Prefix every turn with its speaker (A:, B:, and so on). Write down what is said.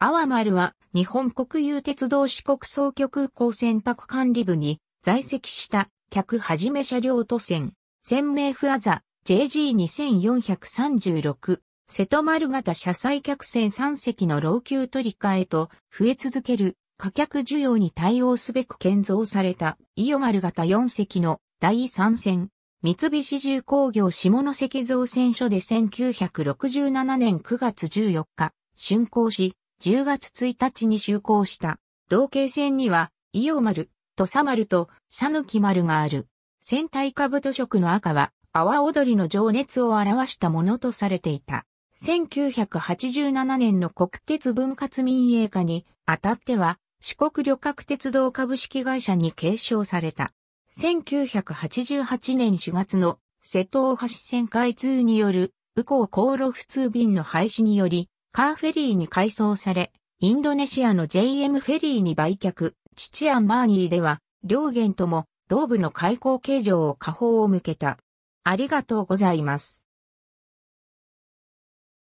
A: 阿波丸は日本国有鉄道四国総局高港船舶管理部に在籍した客はじめ車両都船、船名不アザ JG2436、瀬戸丸型車載客船3隻の老朽取り替えと増え続ける貨客需要に対応すべく建造された伊予丸型4隻の第3船、三菱重工業下関造船所で1967年9月14日、竣工し、10月1日に就航した。同型船には、伊予丸、土佐丸と、さぬき丸がある。船体と色の赤は、阿波踊りの情熱を表したものとされていた。1987年の国鉄分割民営化にあたっては、四国旅客鉄道株式会社に継承された。1988年4月の瀬戸大橋線開通による、右港航路普通便の廃止により、カーフェリーに改装され、インドネシアの JM フェリーに売却、父アンバーニーでは、両元とも、同部の開口形状を下方を向けた。ありがとうございます。